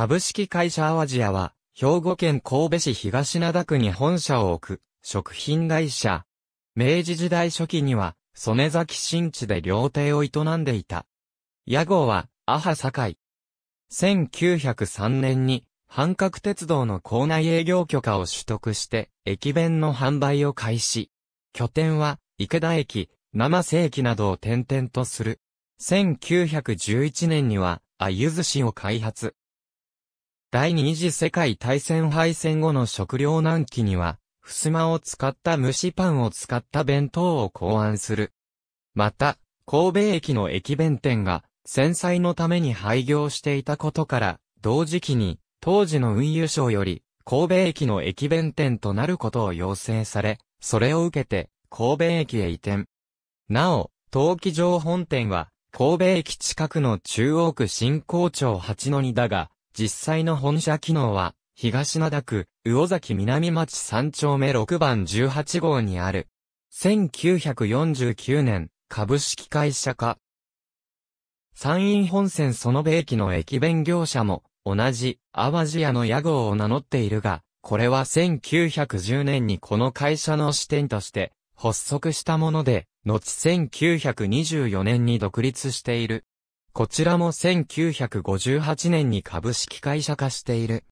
株式会社アワジアは、兵庫県神戸市東灘区に本社を置く、食品会社。明治時代初期には、曽根崎新地で料亭を営んでいた。屋号は、阿波堺。1903年に、半角鉄道の校内営業許可を取得して、駅弁の販売を開始。拠点は、池田駅、生瀬駅などを転々とする。1911年には、あゆず市を開発。第二次世界大戦敗戦後の食糧難期には、襖を使った蒸しパンを使った弁当を考案する。また、神戸駅の駅弁店が、戦災のために廃業していたことから、同時期に、当時の運輸省より、神戸駅の駅弁店となることを要請され、それを受けて、神戸駅へ移転。なお、陶器場本店は、神戸駅近くの中央区新校町八の二だが、実際の本社機能は、東灘区、魚崎南町3丁目6番18号にある。1949年、株式会社化。山陰本線その部駅の駅弁業者も、同じ、淡路屋の屋号を名乗っているが、これは1910年にこの会社の支店として、発足したもので、後1924年に独立している。こちらも1958年に株式会社化している。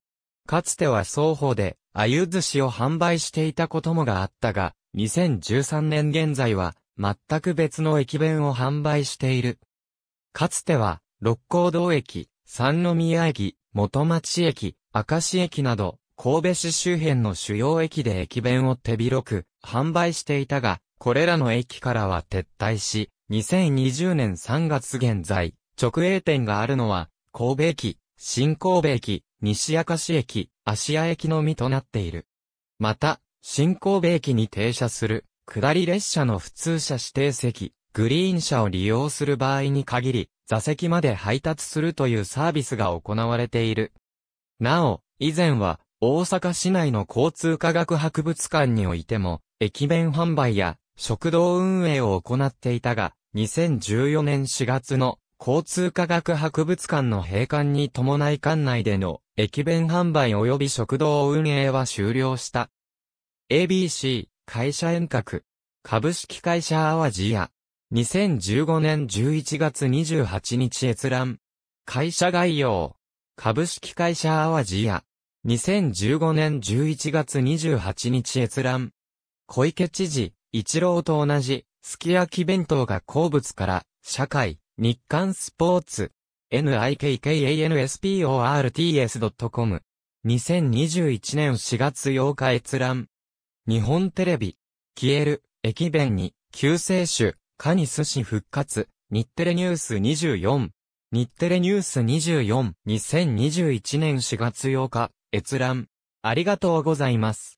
かつては双方で、あゆ寿司を販売していたこともがあったが、2013年現在は、全く別の駅弁を販売している。かつては、六甲堂駅、三宮駅、元町駅、明石駅など、神戸市周辺の主要駅で駅弁を手広く販売していたが、これらの駅からは撤退し、2020年3月現在、直営店があるのは、神戸駅、新神戸駅、西明石駅、芦屋駅のみとなっている。また、新神戸駅に停車する、下り列車の普通車指定席、グリーン車を利用する場合に限り、座席まで配達するというサービスが行われている。なお、以前は、大阪市内の交通科学博物館においても、駅弁販売や食堂運営を行っていたが、2014年4月の交通科学博物館の閉館に伴い館内での駅弁販売及び食堂運営は終了した。ABC 会社遠隔株式会社淡路屋2015年11月28日閲覧会社概要株式会社淡路屋2015年11月28日閲覧小池知事、一郎と同じ、すき焼き弁当が好物から、社会、日刊スポーツ。nikkansports.com。2021年4月8日閲覧。日本テレビ。消える、駅弁に、救世主、カニ寿司復活。日テレニュース24。日テレニュース24。2021年4月8日。閲覧。ありがとうございます。